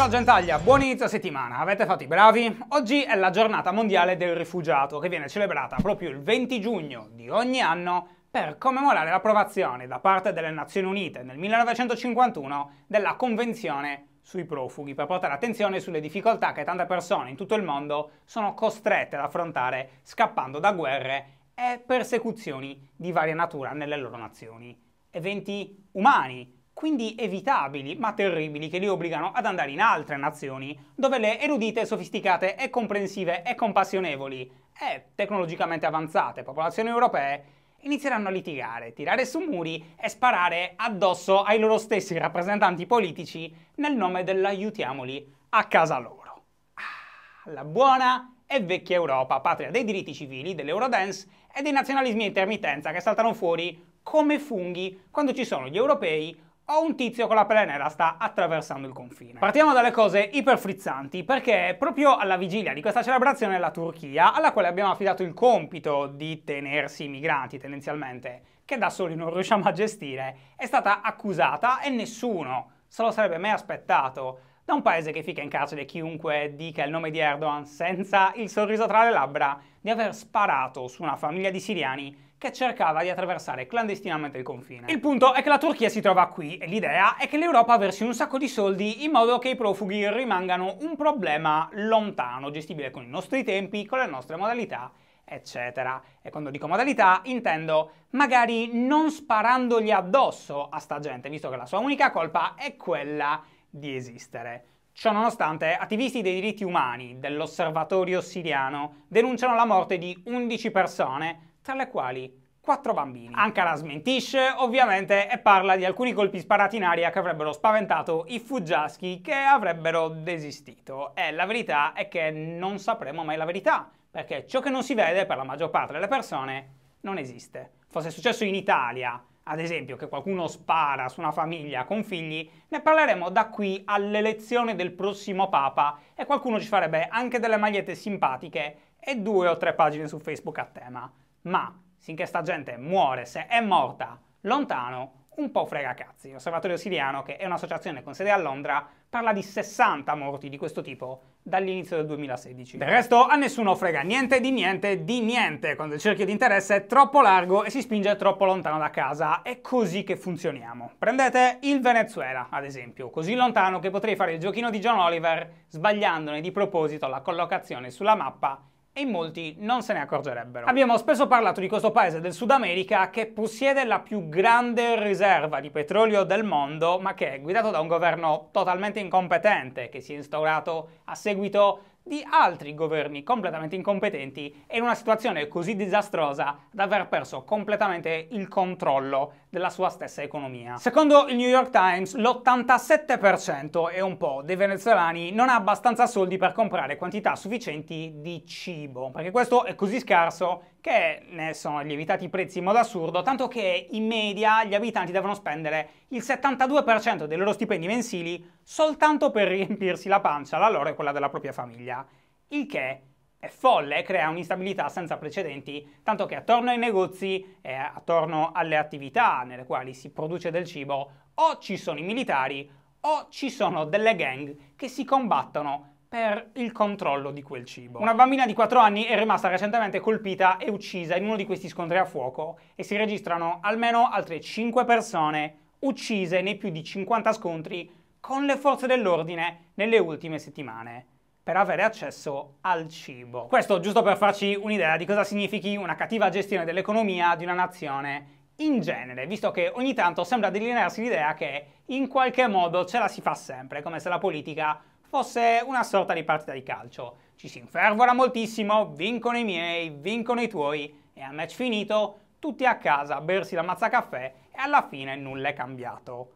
Ciao Gentaglia, buon inizio settimana, avete fatto i bravi? Oggi è la giornata mondiale del rifugiato che viene celebrata proprio il 20 giugno di ogni anno per commemorare l'approvazione da parte delle Nazioni Unite nel 1951 della Convenzione sui profughi per portare attenzione sulle difficoltà che tante persone in tutto il mondo sono costrette ad affrontare scappando da guerre e persecuzioni di varia natura nelle loro nazioni. Eventi umani quindi evitabili ma terribili che li obbligano ad andare in altre nazioni, dove le erudite, sofisticate e comprensive e compassionevoli e tecnologicamente avanzate popolazioni europee inizieranno a litigare, tirare su muri e sparare addosso ai loro stessi rappresentanti politici nel nome dell'aiutiamoli a casa loro. Ah, la buona e vecchia Europa, patria dei diritti civili, dell'eurodance e dei nazionalismi a intermittenza che saltano fuori come funghi quando ci sono gli europei o un tizio con la pelle nera sta attraversando il confine. Partiamo dalle cose iperfrizzanti perché proprio alla vigilia di questa celebrazione la Turchia, alla quale abbiamo affidato il compito di tenersi i migranti tendenzialmente, che da soli non riusciamo a gestire, è stata accusata e nessuno se lo sarebbe mai aspettato da un paese che fica in carcere chiunque dica il nome di Erdogan senza il sorriso tra le labbra di aver sparato su una famiglia di siriani che cercava di attraversare clandestinamente il confine. Il punto è che la Turchia si trova qui e l'idea è che l'Europa versi un sacco di soldi in modo che i profughi rimangano un problema lontano, gestibile con i nostri tempi, con le nostre modalità eccetera. E quando dico modalità intendo magari non sparandogli addosso a sta gente, visto che la sua unica colpa è quella di esistere. Ciononostante, attivisti dei diritti umani dell'osservatorio siriano denunciano la morte di 11 persone tra le quali quattro bambini. Ankara smentisce, ovviamente, e parla di alcuni colpi sparati in aria che avrebbero spaventato i fuggiaschi che avrebbero desistito. E la verità è che non sapremo mai la verità, perché ciò che non si vede per la maggior parte delle persone non esiste. Fosse successo in Italia, ad esempio, che qualcuno spara su una famiglia con figli, ne parleremo da qui all'elezione del prossimo Papa e qualcuno ci farebbe anche delle magliette simpatiche e due o tre pagine su Facebook a tema ma finché sta gente muore, se è morta lontano, un po' frega cazzi. L'Osservatorio Siriano, che è un'associazione con sede a Londra, parla di 60 morti di questo tipo dall'inizio del 2016. Del resto a nessuno frega niente di niente di niente quando il cerchio di interesse è troppo largo e si spinge troppo lontano da casa. È così che funzioniamo. Prendete il Venezuela, ad esempio, così lontano che potrei fare il giochino di John Oliver sbagliandone di proposito la collocazione sulla mappa e in molti non se ne accorgerebbero. Abbiamo spesso parlato di questo paese del Sud America che possiede la più grande riserva di petrolio del mondo, ma che è guidato da un governo totalmente incompetente che si è instaurato a seguito di altri governi completamente incompetenti e in una situazione così disastrosa da aver perso completamente il controllo della sua stessa economia. Secondo il New York Times, l'87% e un po' dei venezuelani non ha abbastanza soldi per comprare quantità sufficienti di cibo, perché questo è così scarso che ne sono lievitati i prezzi in modo assurdo, tanto che in media gli abitanti devono spendere il 72% dei loro stipendi mensili soltanto per riempirsi la pancia, la loro e quella della propria famiglia, il che è folle e crea un'instabilità senza precedenti, tanto che attorno ai negozi e attorno alle attività nelle quali si produce del cibo o ci sono i militari o ci sono delle gang che si combattono per il controllo di quel cibo. Una bambina di 4 anni è rimasta recentemente colpita e uccisa in uno di questi scontri a fuoco e si registrano almeno altre 5 persone uccise nei più di 50 scontri con le forze dell'ordine nelle ultime settimane per avere accesso al cibo. Questo giusto per farci un'idea di cosa significhi una cattiva gestione dell'economia di una nazione in genere, visto che ogni tanto sembra delinearsi l'idea che in qualche modo ce la si fa sempre, come se la politica fosse una sorta di partita di calcio. Ci si infervora moltissimo, vincono i miei, vincono i tuoi e a match finito tutti a casa a bersi la mazza caffè e alla fine nulla è cambiato.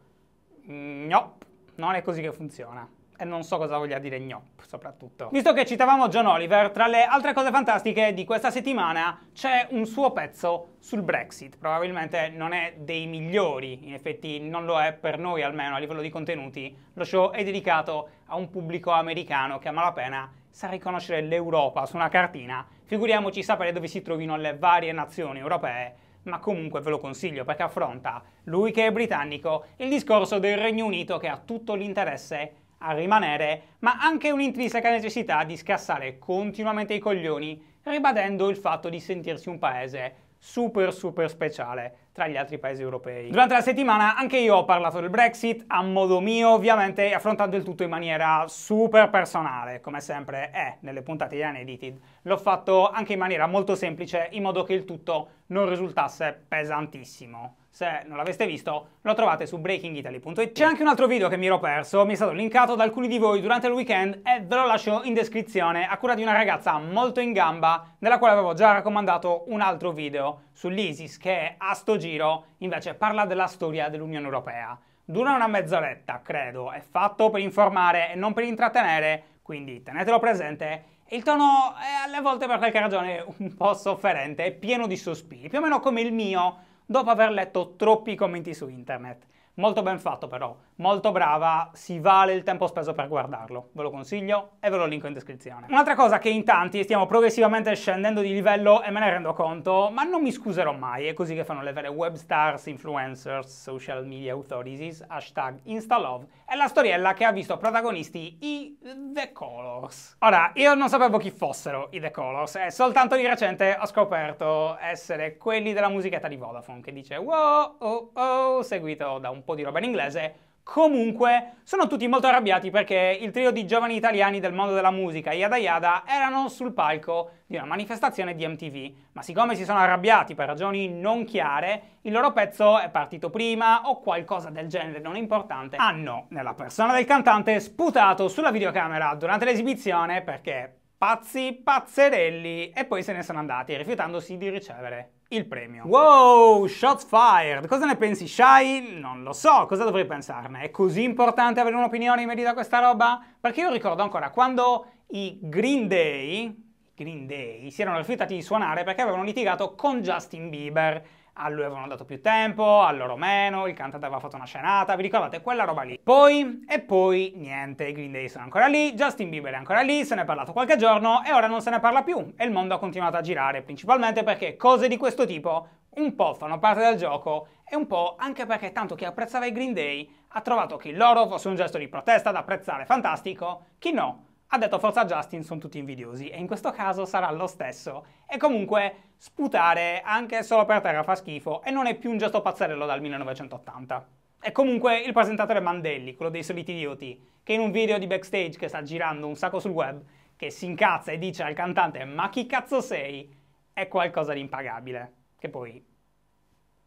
Mm, no, non è così che funziona e non so cosa voglia dire gnop soprattutto. Visto che citavamo John Oliver, tra le altre cose fantastiche di questa settimana c'è un suo pezzo sul Brexit, probabilmente non è dei migliori, in effetti non lo è per noi almeno a livello di contenuti, lo show è dedicato a un pubblico americano che a malapena sa riconoscere l'Europa su una cartina, figuriamoci sapere dove si trovino le varie nazioni europee ma comunque ve lo consiglio perché affronta, lui che è britannico, il discorso del Regno Unito che ha tutto l'interesse a rimanere, ma anche un'intrinseca necessità di scassare continuamente i coglioni, ribadendo il fatto di sentirsi un paese super super speciale, tra gli altri paesi europei. Durante la settimana anche io ho parlato del Brexit a modo mio, ovviamente affrontando il tutto in maniera super personale, come sempre è nelle puntate di Unedited. L'ho fatto anche in maniera molto semplice, in modo che il tutto non risultasse pesantissimo. Se non l'aveste visto, lo trovate su breakingitaly.it. C'è anche un altro video che mi ero perso, mi è stato linkato da alcuni di voi durante il weekend e ve lo lascio in descrizione a cura di una ragazza molto in gamba, nella quale avevo già raccomandato un altro video sull'ISIS che a sto giro giro invece parla della storia dell'Unione Europea. Dura una mezz'oretta, credo, è fatto per informare e non per intrattenere, quindi tenetelo presente. Il tono è alle volte per qualche ragione un po' sofferente e pieno di sospiri, più o meno come il mio dopo aver letto troppi commenti su internet. Molto ben fatto però, molto brava, si vale il tempo speso per guardarlo. Ve lo consiglio e ve lo linko in descrizione. Un'altra cosa che in tanti stiamo progressivamente scendendo di livello e me ne rendo conto, ma non mi scuserò mai, è così che fanno le vere web stars, influencers, social media authorities, hashtag instalove, è la storiella che ha visto protagonisti i The Colors. Ora, io non sapevo chi fossero i The Colors e soltanto di recente ho scoperto essere quelli della musichetta di Vodafone che dice wow oh oh seguito da un po' di roba in inglese. Comunque sono tutti molto arrabbiati perché il trio di giovani italiani del mondo della musica, Yada Yada, erano sul palco di una manifestazione di MTV, ma siccome si sono arrabbiati per ragioni non chiare, il loro pezzo è partito prima o qualcosa del genere non è importante, hanno, nella persona del cantante, sputato sulla videocamera durante l'esibizione perché pazzi pazzerelli e poi se ne sono andati rifiutandosi di ricevere il premio. Wow, shots fired! Cosa ne pensi Shai? Non lo so, cosa dovrei pensarne? È così importante avere un'opinione in merito a questa roba? Perché io ricordo ancora quando i Green Day, Green Day si erano rifiutati di suonare perché avevano litigato con Justin Bieber a lui avevano dato più tempo, a loro meno, il cantante aveva fatto una scenata, vi ricordate quella roba lì. Poi, e poi, niente, i Green Day sono ancora lì, Justin Bieber è ancora lì, se ne è parlato qualche giorno e ora non se ne parla più e il mondo ha continuato a girare, principalmente perché cose di questo tipo un po' fanno parte del gioco e un po' anche perché tanto chi apprezzava i Green Day ha trovato che il loro fosse un gesto di protesta da apprezzare fantastico, chi no ha detto forza Justin, sono tutti invidiosi e in questo caso sarà lo stesso. E comunque sputare anche solo per terra fa schifo e non è più un gesto pazzerello dal 1980. E comunque il presentatore Mandelli, quello dei soliti idioti, che in un video di backstage che sta girando un sacco sul web, che si incazza e dice al cantante ma chi cazzo sei, è qualcosa di impagabile. Che poi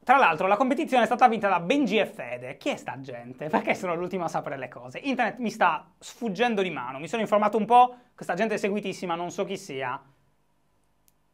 tra l'altro la competizione è stata vinta da Benji e Fede. Chi è sta gente? Perché sono l'ultima a sapere le cose? Internet mi sta sfuggendo di mano, mi sono informato un po', questa gente è seguitissima, non so chi sia.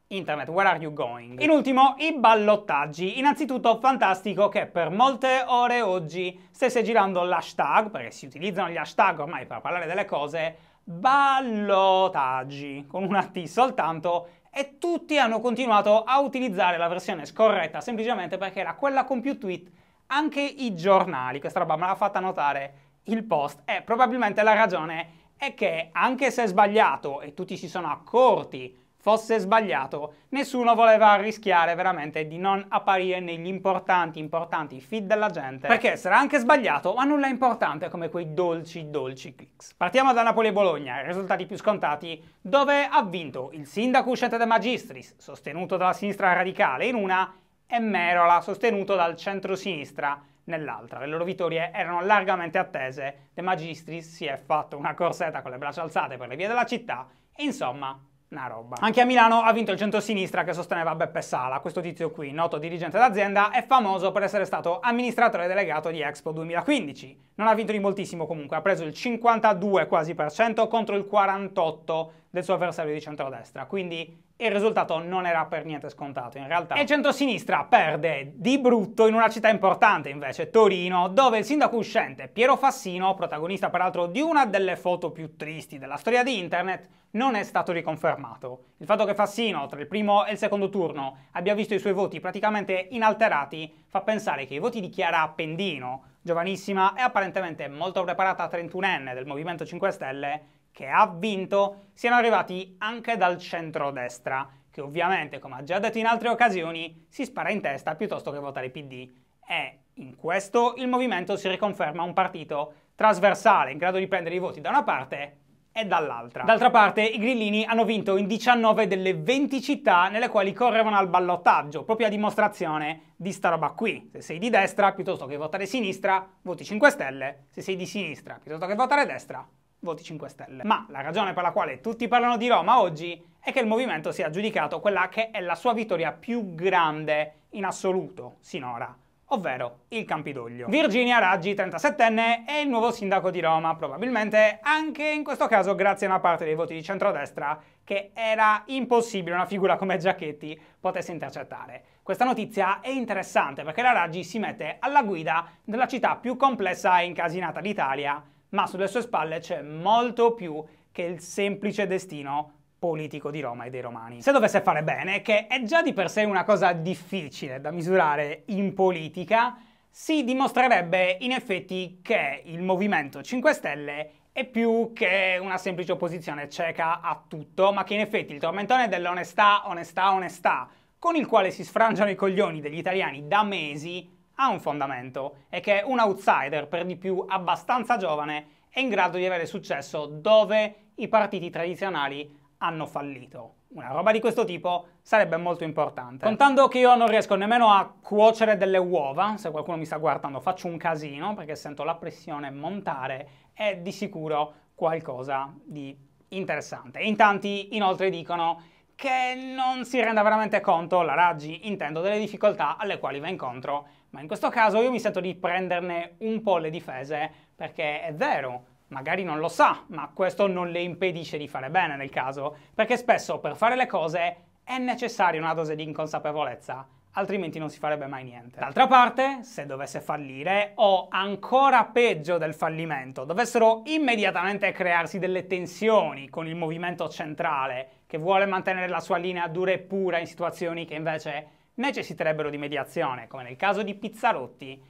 Internet, where are you going? In ultimo, i ballottaggi. Innanzitutto, fantastico che per molte ore oggi stesse girando l'hashtag, perché si utilizzano gli hashtag ormai per parlare delle cose, ballottaggi, con una T soltanto, e tutti hanno continuato a utilizzare la versione scorretta semplicemente perché era quella con più tweet anche i giornali, questa roba me l'ha fatta notare il post e probabilmente la ragione è che anche se è sbagliato e tutti si sono accorti fosse sbagliato. Nessuno voleva rischiare veramente di non apparire negli importanti, importanti feed della gente, perché sarà anche sbagliato, ma nulla è importante come quei dolci, dolci clicks. Partiamo da Napoli e Bologna, i risultati più scontati, dove ha vinto il sindaco uscente De Magistris, sostenuto dalla sinistra radicale in una, e Merola, sostenuto dal centro-sinistra nell'altra. Le loro vittorie erano largamente attese, De Magistris si è fatto una corsetta con le braccia alzate per le vie della città, e insomma una roba. Anche a Milano ha vinto il centro-sinistra che sosteneva Beppe Sala. Questo tizio qui, noto dirigente d'azienda, è famoso per essere stato amministratore delegato di Expo 2015. Non ha vinto di moltissimo comunque, ha preso il 52 quasi per cento contro il 48 del suo avversario di centrodestra. Quindi il risultato non era per niente scontato in realtà. E il centrosinistra perde di brutto in una città importante invece, Torino, dove il sindaco uscente Piero Fassino, protagonista peraltro di una delle foto più tristi della storia di internet, non è stato riconfermato. Il fatto che Fassino, tra il primo e il secondo turno, abbia visto i suoi voti praticamente inalterati, fa pensare che i voti di Chiara Appendino, giovanissima e apparentemente molto preparata 31enne del Movimento 5 Stelle, che ha vinto siano arrivati anche dal centrodestra, che ovviamente, come ha già detto in altre occasioni, si spara in testa piuttosto che votare PD. E in questo il movimento si riconferma un partito trasversale, in grado di prendere i voti da una parte e dall'altra. D'altra parte, i grillini hanno vinto in 19 delle 20 città nelle quali correvano al ballottaggio, proprio a dimostrazione di sta roba qui. Se sei di destra, piuttosto che votare sinistra, voti 5 Stelle, se sei di sinistra, piuttosto che votare destra, voti 5 Stelle. Ma la ragione per la quale tutti parlano di Roma oggi è che il movimento si è aggiudicato quella che è la sua vittoria più grande in assoluto sinora ovvero il Campidoglio. Virginia Raggi, 37enne, è il nuovo sindaco di Roma, probabilmente anche in questo caso grazie a una parte dei voti di centrodestra che era impossibile una figura come Giacchetti potesse intercettare. Questa notizia è interessante perché la Raggi si mette alla guida della città più complessa e incasinata d'Italia, ma sulle sue spalle c'è molto più che il semplice destino politico di Roma e dei romani. Se dovesse fare bene, che è già di per sé una cosa difficile da misurare in politica, si dimostrerebbe in effetti che il Movimento 5 Stelle è più che una semplice opposizione cieca a tutto, ma che in effetti il tormentone dell'onestà, onestà, onestà, con il quale si sfrangiano i coglioni degli italiani da mesi, ha un fondamento e che un outsider, per di più abbastanza giovane, è in grado di avere successo dove i partiti tradizionali hanno fallito. Una roba di questo tipo sarebbe molto importante. Contando che io non riesco nemmeno a cuocere delle uova, se qualcuno mi sta guardando faccio un casino perché sento la pressione montare, è di sicuro qualcosa di interessante. In tanti inoltre dicono che non si renda veramente conto la Raggi, intendo, delle difficoltà alle quali va incontro ma in questo caso io mi sento di prenderne un po' le difese perché è vero, magari non lo sa, ma questo non le impedisce di fare bene nel caso, perché spesso per fare le cose è necessaria una dose di inconsapevolezza, altrimenti non si farebbe mai niente. D'altra parte, se dovesse fallire, o ancora peggio del fallimento, dovessero immediatamente crearsi delle tensioni con il movimento centrale, che vuole mantenere la sua linea dura e pura in situazioni che invece necessiterebbero di mediazione, come nel caso di Pizzarotti,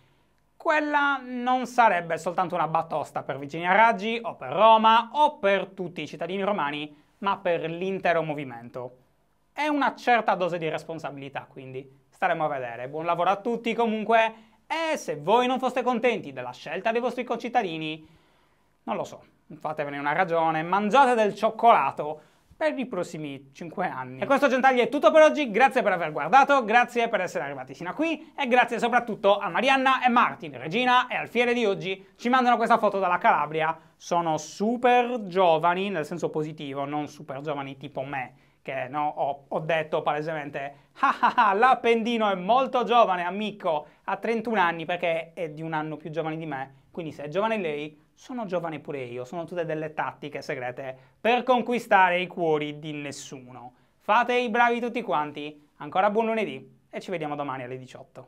quella non sarebbe soltanto una batosta per Virginia Raggi o per Roma o per tutti i cittadini romani, ma per l'intero movimento. È una certa dose di responsabilità, quindi staremo a vedere. Buon lavoro a tutti comunque e se voi non foste contenti della scelta dei vostri concittadini, non lo so, fatevene una ragione, mangiate del cioccolato per i prossimi 5 anni. E questo gentaglio è tutto per oggi, grazie per aver guardato, grazie per essere arrivati fino a qui e grazie soprattutto a Marianna e Martin, Regina e Alfiere di oggi ci mandano questa foto dalla Calabria, sono super giovani nel senso positivo, non super giovani tipo me che no, ho, ho detto palesemente ah, ah, ah l'Appendino è molto giovane amico, ha 31 anni perché è di un anno più giovane di me, quindi se è giovane lei sono giovane pure io, sono tutte delle tattiche segrete per conquistare i cuori di nessuno. Fate i bravi tutti quanti, ancora buon lunedì e ci vediamo domani alle 18.